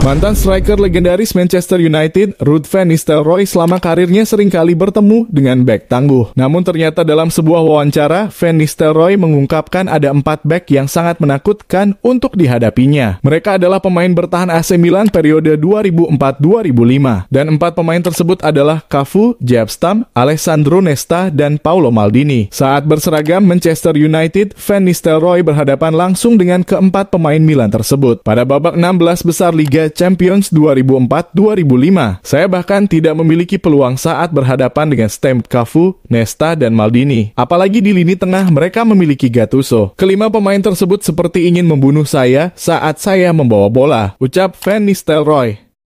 Mantan striker legendaris Manchester United, Ruud van Nistelrooy selama karirnya sering kali bertemu dengan bek tangguh. Namun ternyata dalam sebuah wawancara, van Nistelrooy mengungkapkan ada empat bek yang sangat menakutkan untuk dihadapinya. Mereka adalah pemain bertahan AC Milan periode 2004-2005. Dan empat pemain tersebut adalah Cafu, Stam, Alessandro Nesta, dan Paolo Maldini. Saat berseragam Manchester United, van Nistelrooy berhadapan langsung dengan keempat pemain Milan tersebut. Pada babak 16 besar Liga Champions 2004-2005. Saya bahkan tidak memiliki peluang saat berhadapan dengan Stem Cafu, Nesta, dan Maldini. Apalagi di lini tengah mereka memiliki Gattuso. Kelima pemain tersebut seperti ingin membunuh saya saat saya membawa bola, ucap Van Nistelrooy.